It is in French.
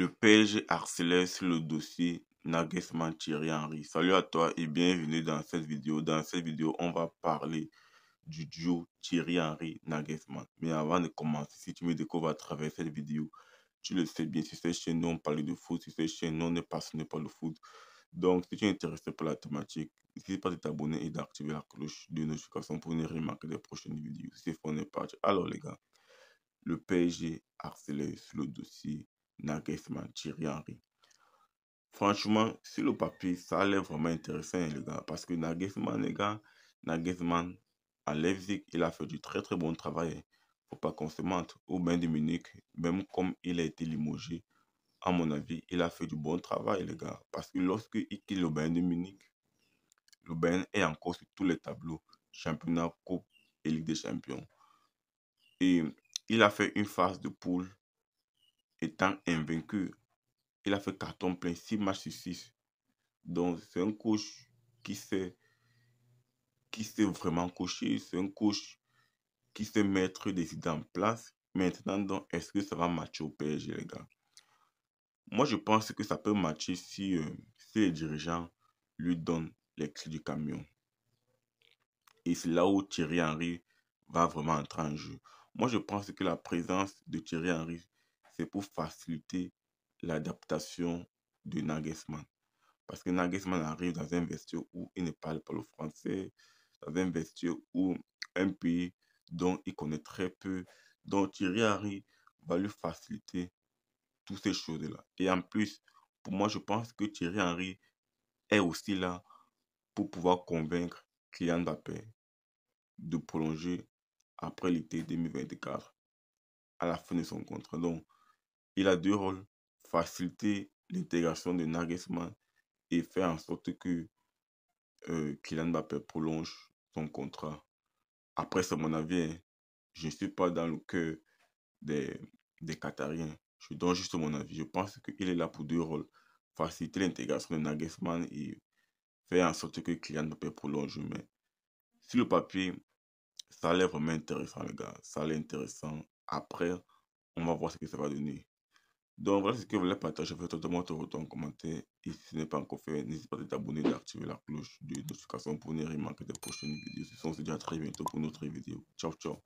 Le PSG harcelait le dossier Nagelsmann Thierry Henry. Salut à toi et bienvenue dans cette vidéo. Dans cette vidéo, on va parler du duo Thierry Henry Nagesman. Mais avant de commencer, si tu me découvres à travers cette vidéo, tu le sais bien, si c'est chez nous, on parle de foot. c'est chez nous, on ne passionné par le foot. Donc, si tu es intéressé par la thématique, n'hésite pas à t'abonner et d'activer la cloche de notification pour ne rien manquer des prochaines vidéos. C'est fun Alors, les gars, le PSG harcelait sur le dossier Nagelsmann, Thierry Henry. Franchement, sur le papier, ça a l'air vraiment intéressant, hein, les gars. Parce que Nagelsmann, les gars, Nagelsmann, à Leipzig, il a fait du très très bon travail. Hein. Faut pas qu'on se mente. Au bain de Munich, même comme il a été limogé, à mon avis, il a fait du bon travail, les gars. Parce que lorsque il quitte le bain de Munich, le bain est encore sur tous les tableaux. Championnat, Coupe et Ligue des Champions. Et il a fait une phase de poule étant invaincu. Il a fait carton plein, 6 matchs sur 6. Donc, c'est un coach qui sait, qui vraiment coacher. C'est un coach qui sait mettre des idées en place. Maintenant, donc, est-ce que ça va matcher au PSG, les gars Moi, je pense que ça peut matcher si, euh, les dirigeants lui donnent les du camion. Et c'est là où Thierry Henry va vraiment entrer en jeu. Moi, je pense que la présence de Thierry Henry c'est pour faciliter l'adaptation de Nagelsmann. Parce que Nagelsmann arrive dans un vestiaire où il ne parle pas le français, dans un vestiaire où un pays dont il connaît très peu. Donc Thierry Henry va lui faciliter toutes ces choses-là. Et en plus, pour moi, je pense que Thierry Henry est aussi là pour pouvoir convaincre Kylian Mbappé de prolonger après l'été 2024 à la fin de son contrat. Donc, il a deux rôles, faciliter l'intégration de Nagelsmann et faire en sorte que euh, Kylian Mbappé prolonge son contrat. Après, c'est mon avis. Hein. Je ne suis pas dans le cœur des, des Qatariens. Je donne juste mon avis. Je pense qu'il est là pour deux rôles. Faciliter l'intégration de Nagelsmann et faire en sorte que Kylian Mbappé prolonge. Mais sur le papier, ça a l'air vraiment intéressant, les gars. Ça l'est intéressant. Après, on va voir ce que ça va donner. Donc voilà ce que je voulais partager avec toi. Demande te retourner en commentaire. Et si ce n'est pas encore fait, n'hésite pas à t'abonner et d'activer la cloche de notification pour ne rien manquer des prochaines vidéos. Ce sont à très bientôt pour une autre vidéo. Ciao, ciao.